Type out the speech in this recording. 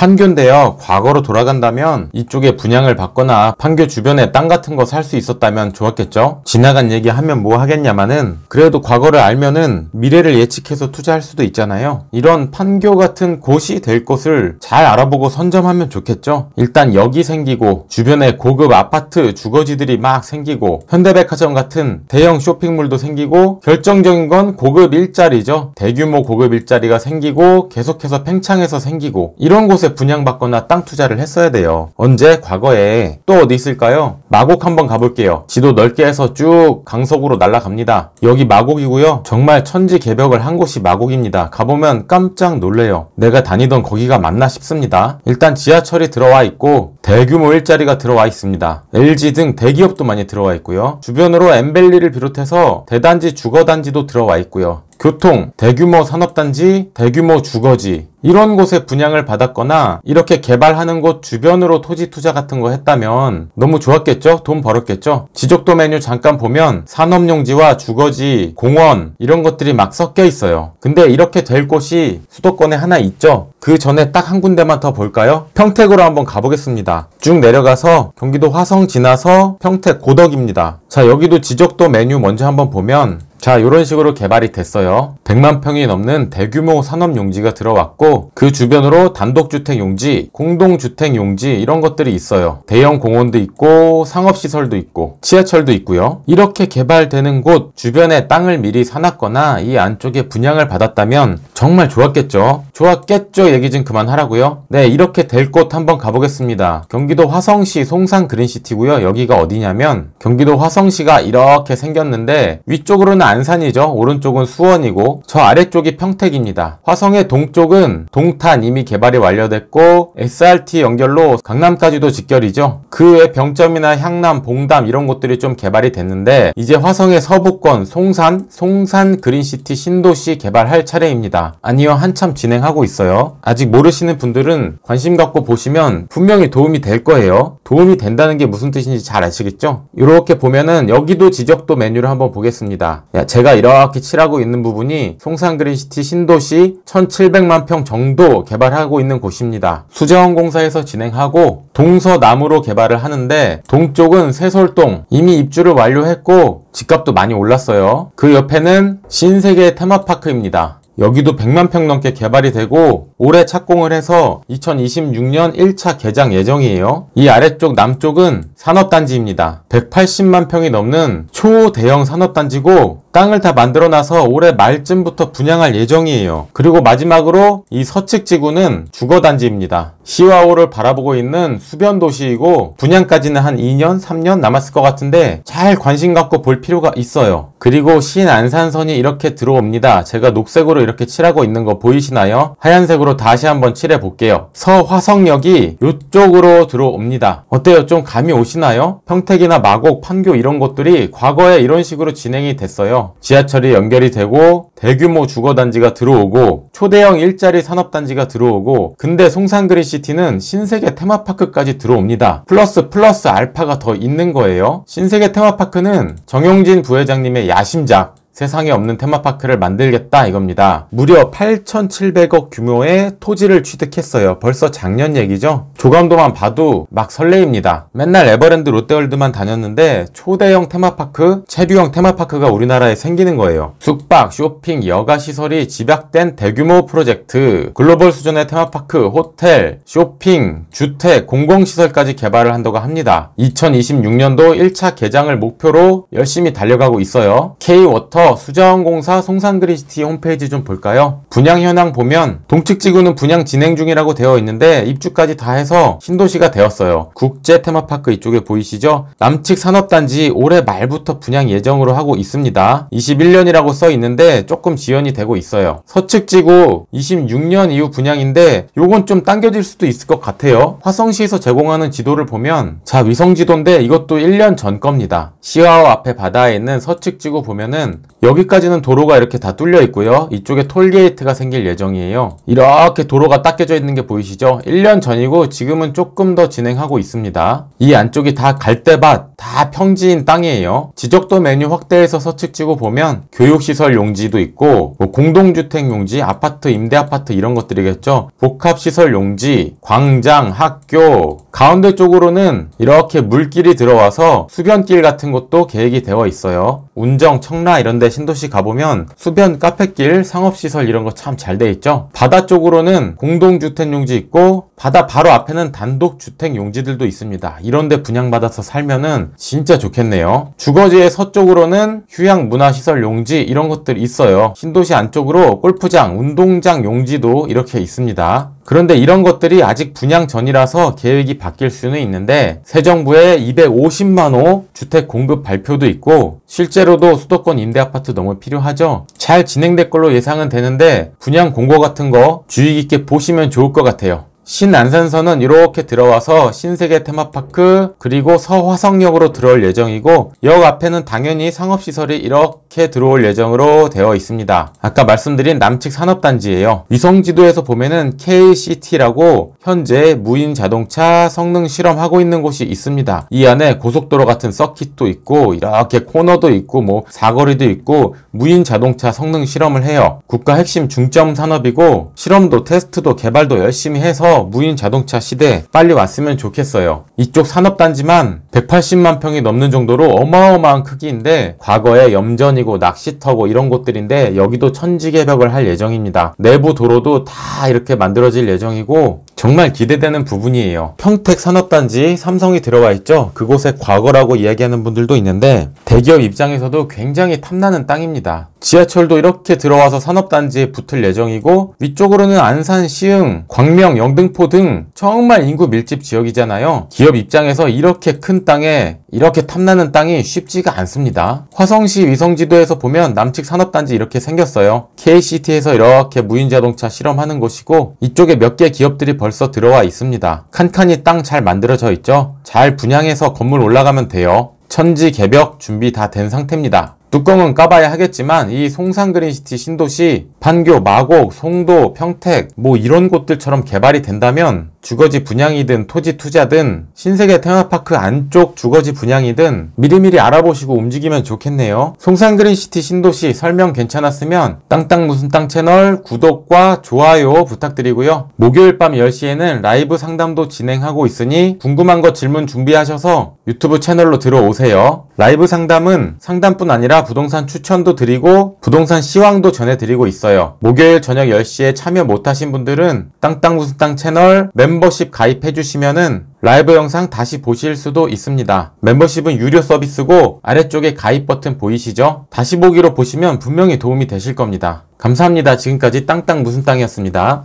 판교인데요. 과거로 돌아간다면 이쪽에 분양을 받거나 판교 주변에 땅 같은 거 살 수 있었다면 좋았겠죠? 지나간 얘기 하면 뭐 하겠냐마는 그래도 과거를 알면은 미래를 예측해서 투자할 수도 있잖아요. 이런 판교 같은 곳이 될 것을 잘 알아보고 선점하면 좋겠죠? 일단 여기 생기고 주변에 고급 아파트 주거지들이 막 생기고 현대백화점 같은 대형 쇼핑몰도 생기고 결정적인 건 고급 일자리죠. 대규모 고급 일자리가 생기고 계속해서 팽창해서 생기고 이런 곳에 분양받거나 땅 투자를 했어야 돼요. 언제? 과거에. 또 어디 있을까요? 마곡 한번 가볼게요. 지도 넓게 해서 쭉 강석으로 날아갑니다. 여기 마곡이고요. 정말 천지개벽을 한 곳이 마곡입니다. 가보면 깜짝 놀래요. 내가 다니던 거기가 맞나 싶습니다. 일단 지하철이 들어와 있고 대규모 일자리가 들어와 있습니다. LG 등 대기업도 많이 들어와 있고요. 주변으로 엠벨리를 비롯해서 대단지 주거단지도 들어와 있고요. 교통, 대규모 산업단지, 대규모 주거지 이런 곳에 분양을 받았거나 이렇게 개발하는 곳 주변으로 토지 투자 같은 거 했다면 너무 좋았겠죠? 돈 벌었겠죠? 지적도 메뉴 잠깐 보면 산업용지와 주거지, 공원 이런 것들이 막 섞여 있어요. 근데 이렇게 될 곳이 수도권에 하나 있죠? 그 전에 딱 한 군데만 더 볼까요? 평택으로 한번 가보겠습니다. 쭉 내려가서 경기도 화성 지나서 평택 고덕입니다. 자 여기도 지적도 메뉴 먼저 한번 보면 자 이런 식으로 개발이 됐어요 100만 평이 넘는 대규모 산업 용지가 들어왔고 그 주변으로 단독주택 용지 공동주택 용지 이런 것들이 있어요 대형 공원도 있고 상업시설도 있고 지하철도 있고요 이렇게 개발되는 곳 주변에 땅을 미리 사놨거나 이 안쪽에 분양을 받았다면 정말 좋았겠죠 좋았겠죠 얘기 좀 그만하라고요 네 이렇게 될 곳 한번 가보겠습니다 경기도 화성시 송산 그린시티고요 여기가 어디냐면 경기도 화성시가 이렇게 생겼는데 위쪽으로는 안산이죠. 오른쪽은 수원이고 저 아래쪽이 평택입니다. 화성의 동쪽은 동탄 이미 개발이 완료됐고 SRT 연결로 강남까지도 직결이죠. 그 외 병점이나 향남, 봉담 이런 곳들이 좀 개발이 됐는데 이제 화성의 서부권 송산, 송산 그린시티 신도시 개발할 차례입니다. 아니요 한참 진행하고 있어요. 아직 모르시는 분들은 관심 갖고 보시면 분명히 도움이 될 거예요. 도움이 된다는 게 무슨 뜻인지 잘 아시겠죠? 이렇게 보면은 여기도 지적도 메뉴를 한번 보겠습니다. 제가 이렇게 칠하고 있는 부분이 송산그린시티 신도시 1700만 평 정도 개발하고 있는 곳입니다. 수자원공사에서 진행하고 동서남으로 개발을 하는데 동쪽은 세솔동 이미 입주를 완료했고 집값도 많이 올랐어요. 그 옆에는 신세계 테마파크입니다. 여기도 100만 평 넘게 개발이 되고 올해 착공을 해서 2026년 1차 개장 예정이에요. 이 아래쪽 남쪽은 산업단지입니다. 180만 평이 넘는 초대형 산업단지고 땅을 다 만들어놔서 올해 말쯤부터 분양할 예정이에요. 그리고 마지막으로 이 서측 지구는 주거단지입니다. 시와호를 바라보고 있는 수변 도시이고 분양까지는 한 2년, 3년 남았을 것 같은데 잘 관심 갖고 볼 필요가 있어요. 그리고 신안산선이 이렇게 들어옵니다. 제가 녹색으로 이렇게 칠하고 있는 거 보이시나요? 하얀색으로 다시 한번 칠해 볼게요. 서화성역이 이쪽으로 들어옵니다. 어때요? 좀 감이 오시나요? 평택이나 마곡, 판교 이런 곳들이 과거에 이런 식으로 진행이 됐어요. 지하철이 연결이 되고 대규모 주거단지가 들어오고 초대형 일자리 산업단지가 들어오고 근데 송산그린시티는 신세계 테마파크까지 들어옵니다. 플러스 플러스 알파가 더 있는 거예요. 신세계 테마파크는 정용진 부회장님의 야심작 세상에 없는 테마파크를 만들겠다 이겁니다. 무려 8,700억 규모의 토지를 취득했어요. 벌써 작년 얘기죠? 조감도만 봐도 막 설레입니다. 맨날 에버랜드 롯데월드만 다녔는데 초대형 테마파크, 체류형 테마파크가 우리나라에 생기는 거예요. 숙박, 쇼핑, 여가 시설이 집약된 대규모 프로젝트, 글로벌 수준의 테마파크, 호텔, 쇼핑, 주택, 공공시설까지 개발을 한다고 합니다. 2026년도 1차 개장을 목표로 열심히 달려가고 있어요. K-워터 이어서 수자원공사 송산그리시티 홈페이지 좀 볼까요? 분양 현황 보면 동측지구는 분양 진행 중이라고 되어 있는데 입주까지 다 해서 신도시가 되었어요. 국제 테마파크 이쪽에 보이시죠? 남측 산업단지 올해 말부터 분양 예정으로 하고 있습니다. 21년이라고 써 있는데 조금 지연이 되고 있어요. 서측지구 26년 이후 분양인데 요건 좀 당겨질 수도 있을 것 같아요. 화성시에서 제공하는 지도를 보면 자 위성지도인데 이것도 1년 전 겁니다. 시와호 앞에 바다에 있는 서측지구 보면은 여기까지는 도로가 이렇게 다 뚫려 있고요. 이쪽에 톨게이트가 생길 예정이에요. 이렇게 도로가 닦여져 있는 게 보이시죠? 1년 전이고 지금은 조금 더 진행하고 있습니다. 이 안쪽이 다 갈대밭, 다 평지인 땅이에요. 지적도 메뉴 확대해서 서측 지고 보면 교육시설 용지도 있고 뭐 공동주택 용지, 아파트, 임대아파트 이런 것들이겠죠. 복합시설 용지, 광장, 학교, 가운데 쪽으로는 이렇게 물길이 들어와서 수변길 같은 것도 계획이 되어 있어요. 운정, 청라 이런데 신도시 가보면 수변, 카페길, 상업시설 이런 거 참 잘 돼 있죠. 바다 쪽으로는 공동주택 용지 있고 바다 바로 앞에는 단독 주택 용지들도 있습니다. 이런데 분양받아서 살면은 진짜 좋겠네요. 주거지의 서쪽으로는 휴양 문화시설 용지 이런 것들 있어요. 신도시 안쪽으로 골프장, 운동장 용지도 이렇게 있습니다. 그런데 이런 것들이 아직 분양 전이라서 계획이 바뀔 수는 있는데 새 정부의 250만 호 주택 공급 발표도 있고 실제로도 수도권 임대 아파트 너무 필요하죠. 잘 진행될 걸로 예상은 되는데 분양 공고 같은 거 주의 깊게 보시면 좋을 것 같아요. 신안산선은 이렇게 들어와서 신세계 테마파크 그리고 서화성역으로 들어올 예정이고 역 앞에는 당연히 상업시설이 이렇게 이렇게 들어올 예정으로 되어 있습니다. 아까 말씀드린 남측 산업단지예요. 위성 지도에서 보면은 KCT라고 현재 무인 자동차 성능 실험하고 있는 곳이 있습니다. 이 안에 고속도로 같은 서킷도 있고 이렇게 코너도 있고 뭐 사거리도 있고 무인 자동차 성능 실험을 해요. 국가 핵심 중점 산업이고 실험도 테스트도 개발도 열심히 해서 무인 자동차 시대 빨리 왔으면 좋겠어요. 이쪽 산업단지만 180만 평이 넘는 정도로 어마어마한 크기인데 과거에 염전이 공원고 낚시터고 이런 곳들인데 여기도 천지 개벽을 할 예정입니다. 내부 도로도 다 이렇게 만들어질 예정이고 정말 기대되는 부분이에요. 평택 산업단지 삼성이 들어와 있죠. 그곳의 과거라고 이야기하는 분들도 있는데 대기업 입장에서도 굉장히 탐나는 땅입니다. 지하철도 이렇게 들어와서 산업단지에 붙을 예정이고 위쪽으로는 안산, 시흥, 광명, 영등포 등 정말 인구 밀집 지역이잖아요. 기업 입장에서 이렇게 큰 땅에 이렇게 탐나는 땅이 쉽지가 않습니다. 화성시 위성지도에서 보면 남측 산업단지 이렇게 생겼어요. KCT에서 이렇게 무인자동차 실험하는 곳이고 이쪽에 몇 개 기업들이 벌써 들어와 있습니다. 칸칸이 땅 잘 만들어져 있죠? 잘 분양해서 건물 올라가면 돼요. 천지 개벽 준비 다 된 상태입니다. 뚜껑은 까봐야 하겠지만 이 송산그린시티 신도시 판교, 마곡, 송도, 평택 뭐 이런 곳들처럼 개발이 된다면 주거지 분양이든 토지 투자든 신세계 테마파크 안쪽 주거지 분양이든 미리미리 알아보시고 움직이면 좋겠네요. 송산그린시티 신도시 설명 괜찮았으면 땅땅 무슨 땅 채널 구독과 좋아요 부탁드리고요. 목요일 밤 10시에는 라이브 상담도 진행하고 있으니 궁금한 거 질문 준비하셔서 유튜브 채널로 들어오세요. 라이브 상담은 상담뿐 아니라 부동산 추천도 드리고 부동산 시황도 전해드리고 있어요. 목요일 저녁 10시에 참여 못하신 분들은 땅땅 무슨 땅 채널 멤버십 가입해주시면은 라이브 영상 다시 보실 수도 있습니다. 멤버십은 유료 서비스고 아래쪽에 가입 버튼 보이시죠? 다시 보기로 보시면 분명히 도움이 되실 겁니다. 감사합니다. 지금까지 땅땅 무슨 땅이었습니다.